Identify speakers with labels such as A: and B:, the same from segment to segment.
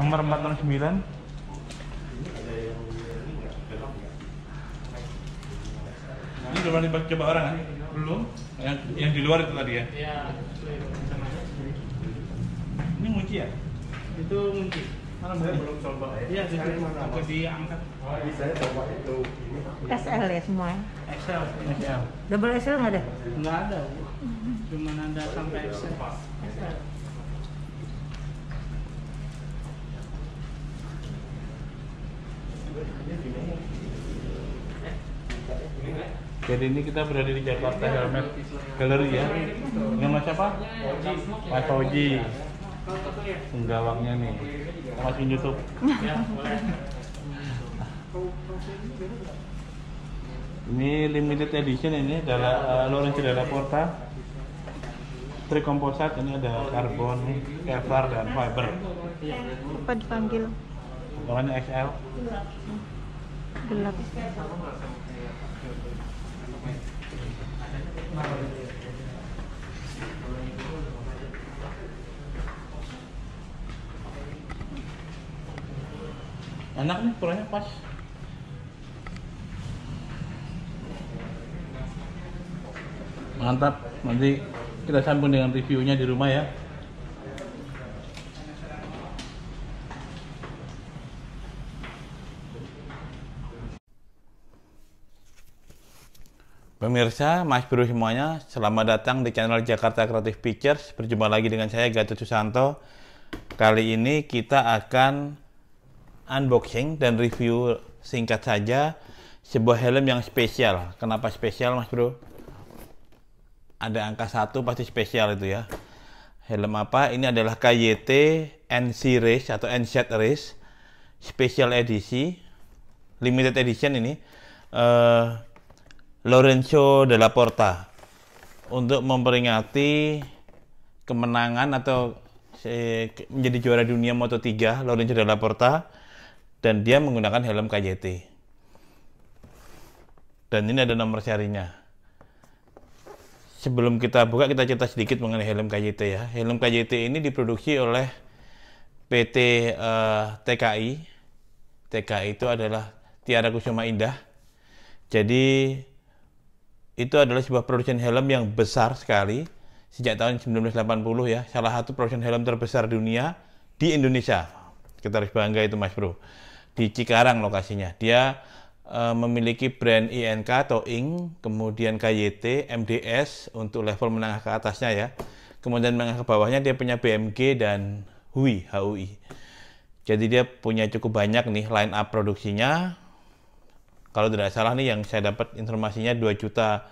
A: Nomor 409 Ini udah pernah dicoba orang kan? Eh? Belum? Yang, yang di luar itu tadi ya? Iya Ini ngunci ya? Itu ngunci Mana saya belum coba ya? Iya, jadi aku diangkat Oh, saya coba itu SL ya semua ya? XL XL Double XL nggak ada? Nggak ada, cuma ada sampai XL Jadi ini kita berada di Jakarta Helmet Gallery ya. Ini mas siapa? Mas Oji. Penggawangnya nih. Masukin YouTube. ini limited edition ini adalah uh, eh, Lorenzo della Porta trikomposat ini ada karbon, eh, kevlar dan fiber. Apa iya. dipanggil? Warnanya XL. Gelap. Enak nih, kurangnya pas. Mantap, nanti kita sambung dengan reviewnya di rumah ya. Pemirsa, Mas Bro semuanya, selamat datang di channel Jakarta Creative Pictures. Berjumpa lagi dengan saya Gatot Susanto. Kali ini kita akan unboxing dan review singkat saja sebuah helm yang spesial. Kenapa spesial, Mas Bro? Ada angka satu pasti spesial itu ya. Helm apa? Ini adalah KYT NC Race atau NZ Race Special Edition, Limited Edition ini. Uh, Lorenzo de la Porta untuk memperingati kemenangan atau eh, menjadi juara dunia Moto 3 Lorenzo de la Porta dan dia menggunakan helm KJT dan ini ada nomor serinya sebelum kita buka kita cerita sedikit mengenai helm KJT ya helm KJT ini diproduksi oleh PT uh, eh, TKI TKI itu adalah Tiara Kusuma Indah jadi itu adalah sebuah produsen helm yang besar sekali sejak tahun 1980 ya salah satu produsen helm terbesar dunia di Indonesia kita harus bangga itu Mas Bro di Cikarang lokasinya dia uh, memiliki brand INK atau ING kemudian KYT MDS untuk level menengah ke atasnya ya kemudian menengah ke bawahnya dia punya BMG dan HUI HUI jadi dia punya cukup banyak nih line up produksinya kalau tidak salah nih yang saya dapat informasinya 2 juta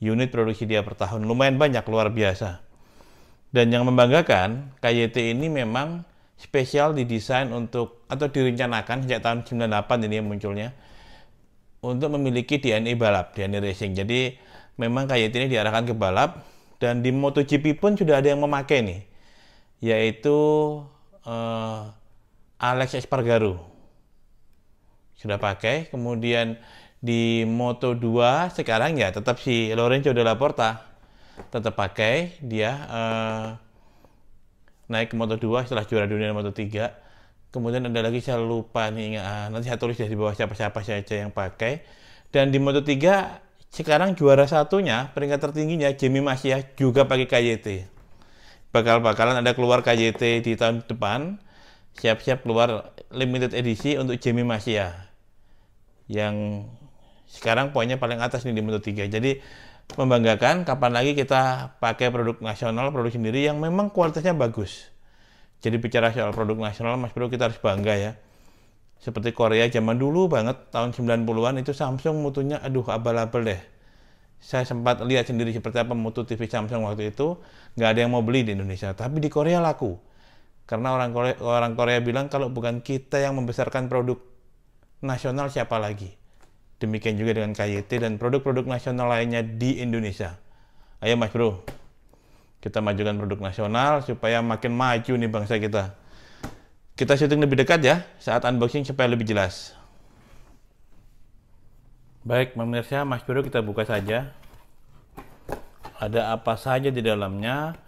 A: unit produksi dia per tahun. Lumayan banyak, luar biasa. Dan yang membanggakan, KYT ini memang spesial didesain untuk atau direncanakan sejak tahun 98 ini munculnya untuk memiliki DNA balap, DNA racing. Jadi memang KYT ini diarahkan ke balap dan di MotoGP pun sudah ada yang memakai nih, yaitu uh, Alex Espargaro sudah pakai kemudian di Moto 2 sekarang ya tetap si Lorenzo de la Porta tetap pakai dia uh, naik ke Moto 2 setelah juara dunia Moto 3 kemudian ada lagi saya lupa nih ingat, ah, nanti saya tulis di bawah siapa-siapa saja yang pakai dan di Moto 3 sekarang juara satunya peringkat tertingginya Jimmy Masia juga pakai KJT, bakal-bakalan ada keluar KJT di tahun depan siap-siap keluar limited edisi untuk Jimmy Masia yang sekarang poinnya paling atas nih di Moto 3. Jadi membanggakan kapan lagi kita pakai produk nasional, produk sendiri yang memang kualitasnya bagus. Jadi bicara soal produk nasional Mas Bro kita harus bangga ya. Seperti Korea zaman dulu banget tahun 90-an itu Samsung mutunya aduh abal-abal deh. Saya sempat lihat sendiri seperti apa mutu TV Samsung waktu itu nggak ada yang mau beli di Indonesia, tapi di Korea laku. Karena orang Korea, orang Korea bilang kalau bukan kita yang membesarkan produk nasional siapa lagi. Demikian juga dengan KYT dan produk-produk nasional lainnya di Indonesia. Ayo Mas Bro, kita majukan produk nasional supaya makin maju nih bangsa kita. Kita syuting lebih dekat ya saat unboxing supaya lebih jelas. Baik, pemirsa, Mas Bro kita buka saja. Ada apa saja di dalamnya.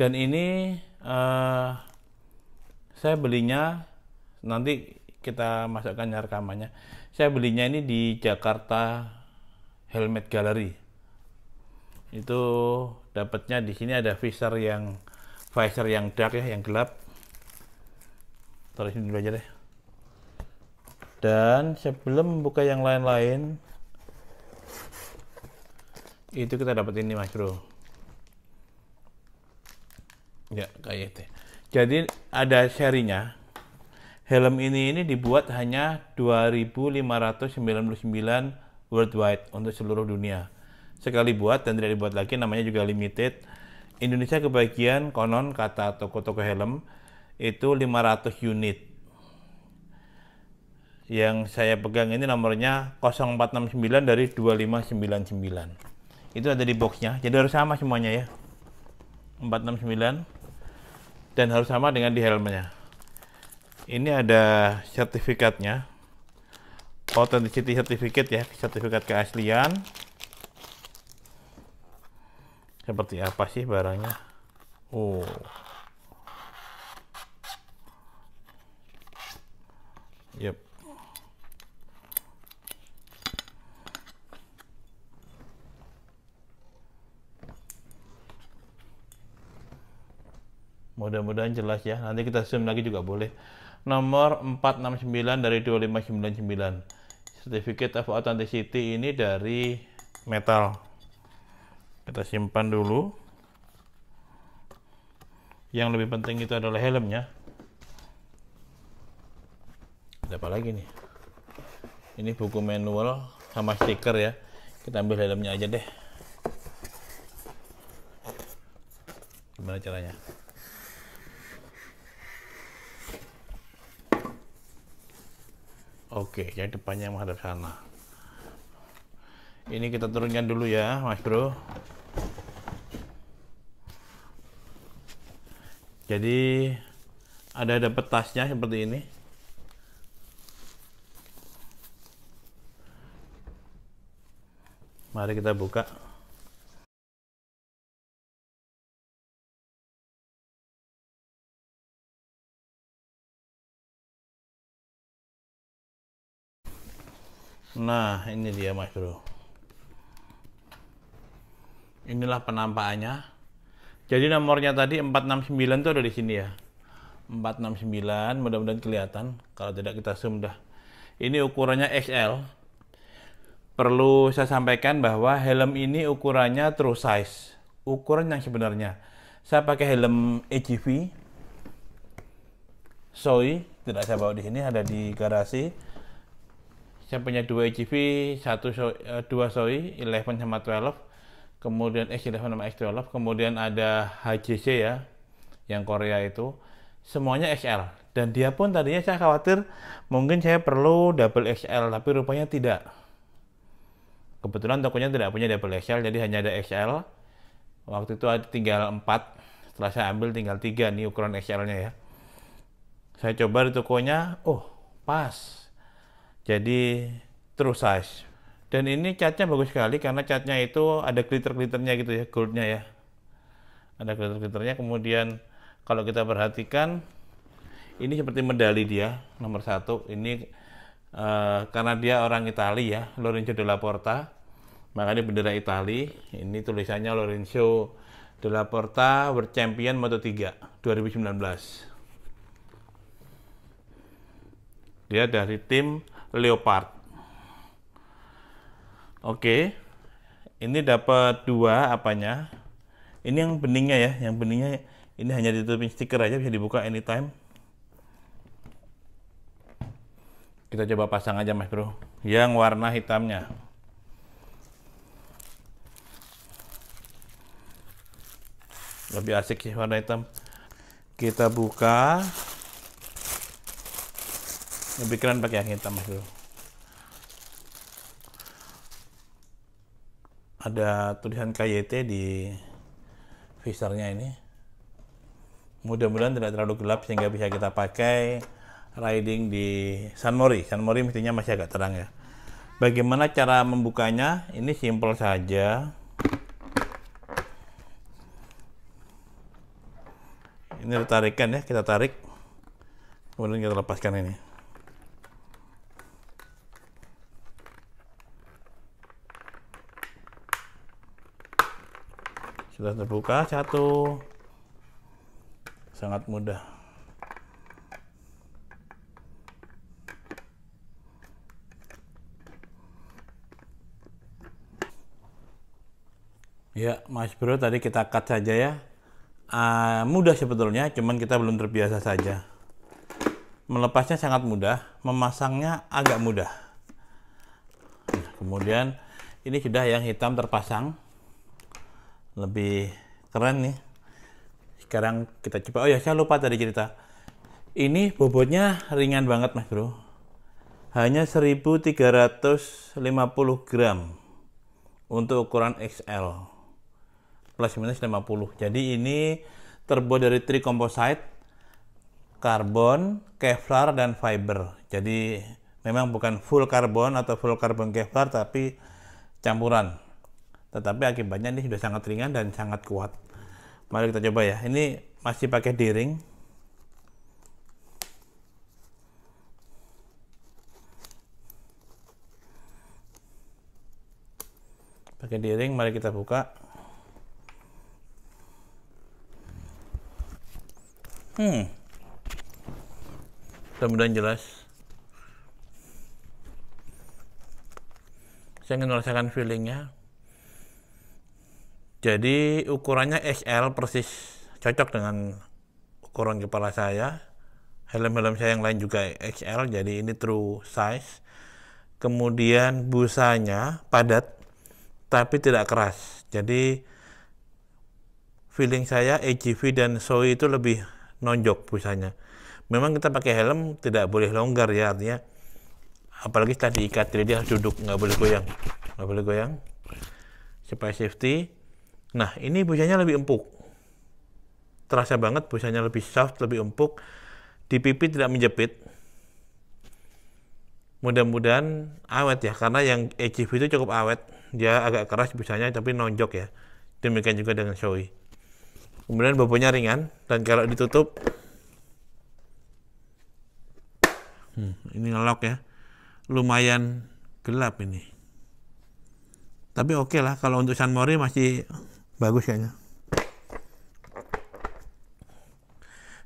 A: Dan ini uh, saya belinya nanti kita masukkan rekamannya saya belinya ini di Jakarta Helmet Gallery itu dapatnya di sini ada visor yang visor yang dark ya yang gelap Terus sini belajar deh dan sebelum buka yang lain-lain itu kita dapat ini mas bro ya kayak itu jadi ada serinya Helm ini ini dibuat hanya 2599 worldwide untuk seluruh dunia. Sekali buat dan tidak dibuat lagi namanya juga limited. Indonesia kebagian konon kata toko-toko helm itu 500 unit. Yang saya pegang ini nomornya 0469 dari 2599. Itu ada di boxnya, jadi harus sama semuanya ya. 469 dan harus sama dengan di helmnya ini ada sertifikatnya authenticity certificate ya sertifikat keaslian seperti apa sih barangnya oh yep mudah-mudahan jelas ya nanti kita zoom lagi juga boleh nomor 469 dari 2599 certificate of authenticity ini dari metal kita simpan dulu yang lebih penting itu adalah helmnya ada apa lagi nih ini buku manual sama stiker ya kita ambil helmnya aja deh gimana caranya Oke, jadi depannya yang menghadap sana. Ini kita turunkan dulu ya, Mas Bro. Jadi ada ada petasnya seperti ini. Mari kita buka. Nah, ini dia Mas Bro. Inilah penampakannya. Jadi nomornya tadi 469 itu ada di sini ya. 469, mudah-mudahan kelihatan. Kalau tidak kita zoom dah. Ini ukurannya XL. Perlu saya sampaikan bahwa helm ini ukurannya true size. Ukuran yang sebenarnya. Saya pakai helm AGV. soi tidak saya bawa di sini, ada di garasi saya punya dua EGV, satu so, eh, dua Zoe, 11 sama 12, kemudian X11 eh, sama X12, kemudian ada HJC ya, yang Korea itu, semuanya XL. Dan dia pun tadinya saya khawatir mungkin saya perlu double XL, tapi rupanya tidak. Kebetulan tokonya tidak punya double XL, jadi hanya ada XL. Waktu itu ada tinggal 4, setelah saya ambil tinggal 3 nih ukuran XL-nya ya. Saya coba di tokonya, oh pas, jadi true size. Dan ini catnya bagus sekali karena catnya itu ada glitter-glitternya gitu ya, goldnya ya. Ada glitter-glitternya, kemudian kalau kita perhatikan, ini seperti medali dia, nomor satu. Ini uh, karena dia orang Italia, ya, Lorenzo della Porta. Makanya bendera Italia. ini tulisannya Lorenzo della Porta World Champion Moto3 2019. Dia dari tim leopard. Oke. Ini dapat dua apanya? Ini yang beningnya ya, yang beningnya ini hanya ditutupin stiker aja bisa dibuka anytime. Kita coba pasang aja Mas Bro. Yang warna hitamnya. Lebih asik sih warna hitam. Kita buka. Pikiran pakai yang hitam itu ada tulisan KYT di visornya ini mudah-mudahan tidak terlalu gelap sehingga bisa kita pakai riding di San Mori San Mori mestinya masih agak terang ya bagaimana cara membukanya ini simple saja ini tarikan ya kita tarik kemudian kita lepaskan ini sudah terbuka satu sangat mudah ya mas bro tadi kita cut saja ya uh, mudah sebetulnya cuman kita belum terbiasa saja melepasnya sangat mudah memasangnya agak mudah nah, kemudian ini sudah yang hitam terpasang lebih keren nih sekarang kita coba oh ya saya lupa tadi cerita ini bobotnya ringan banget mas bro hanya 1350 gram untuk ukuran XL plus minus 50 jadi ini terbuat dari tri composite karbon, kevlar, dan fiber. Jadi memang bukan full karbon atau full karbon kevlar, tapi campuran tetapi akibatnya ini sudah sangat ringan dan sangat kuat mari kita coba ya ini masih pakai D-ring pakai D-ring mari kita buka hmm mudah-mudahan jelas saya ingin merasakan feelingnya jadi ukurannya XL persis cocok dengan ukuran kepala saya. Helm-helm saya yang lain juga XL, jadi ini true size. Kemudian busanya padat tapi tidak keras. Jadi feeling saya AGV dan Soi itu lebih nonjok busanya. Memang kita pakai helm tidak boleh longgar ya artinya apalagi tadi diikat jadi dia harus duduk nggak boleh goyang nggak boleh goyang supaya safety Nah, ini busanya lebih empuk. Terasa banget busanya lebih soft, lebih empuk. Di pipi tidak menjepit. Mudah-mudahan awet ya, karena yang ECV itu cukup awet. Dia agak keras busanya, tapi nonjok ya. Demikian juga dengan Shoei. Kemudian bobotnya ringan, dan kalau ditutup, hmm, ini ngelok ya. Lumayan gelap ini tapi oke okay lah kalau untuk San Mori masih bagus kayaknya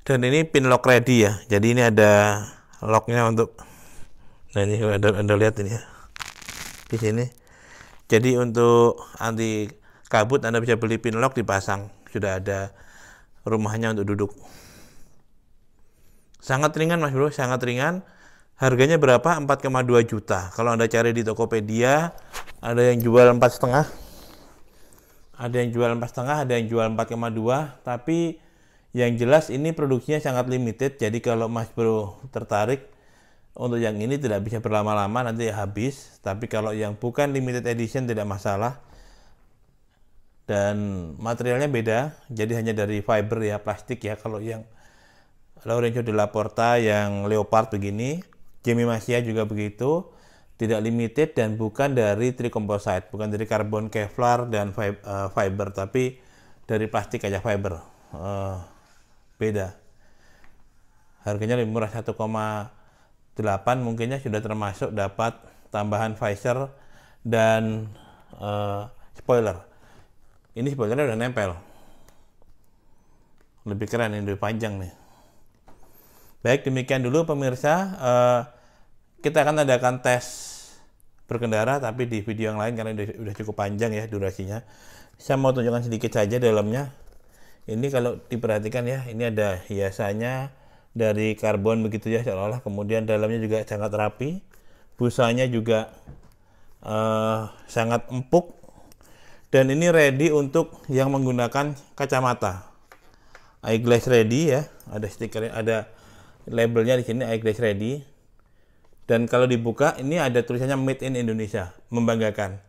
A: dan ini pin lock ready ya jadi ini ada locknya untuk nah ini ada anda lihat ini ya di sini jadi untuk anti kabut anda bisa beli pin lock dipasang sudah ada rumahnya untuk duduk sangat ringan mas bro sangat ringan harganya berapa 4,2 juta kalau anda cari di Tokopedia ada yang jual empat setengah ada yang jual 4,5 ada yang jual 4,2 tapi yang jelas ini produksinya sangat limited jadi kalau mas bro tertarik untuk yang ini tidak bisa berlama-lama nanti habis tapi kalau yang bukan limited edition tidak masalah dan materialnya beda jadi hanya dari fiber ya plastik ya kalau yang Lorenzo de la Porta yang leopard begini Jimmy Masia juga begitu tidak limited dan bukan dari tricomposite, bukan dari karbon kevlar dan eh, fiber, tapi dari plastik aja fiber. Uh, beda. Harganya lebih murah 1,8 mungkinnya sudah termasuk dapat tambahan visor dan uh, spoiler. Ini spoilernya udah nempel. Lebih keren ini lebih panjang nih. Baik demikian dulu pemirsa. Uh, kita akan adakan tes berkendara tapi di video yang lain karena udah, cukup panjang ya durasinya saya mau tunjukkan sedikit saja dalamnya ini kalau diperhatikan ya ini ada hiasannya dari karbon begitu ya seolah-olah kemudian dalamnya juga sangat rapi busanya juga uh, sangat empuk dan ini ready untuk yang menggunakan kacamata eyeglass ready ya ada stikernya ada labelnya di sini eyeglass ready dan kalau dibuka, ini ada tulisannya Made in Indonesia, membanggakan.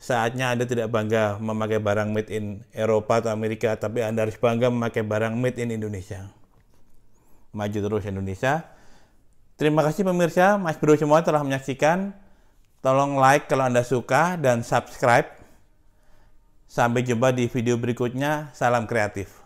A: Saatnya Anda tidak bangga memakai barang made in Eropa atau Amerika, tapi Anda harus bangga memakai barang made in Indonesia. Maju terus Indonesia. Terima kasih pemirsa, Mas Bro semua telah menyaksikan. Tolong like kalau Anda suka dan subscribe. Sampai jumpa di video berikutnya. Salam kreatif.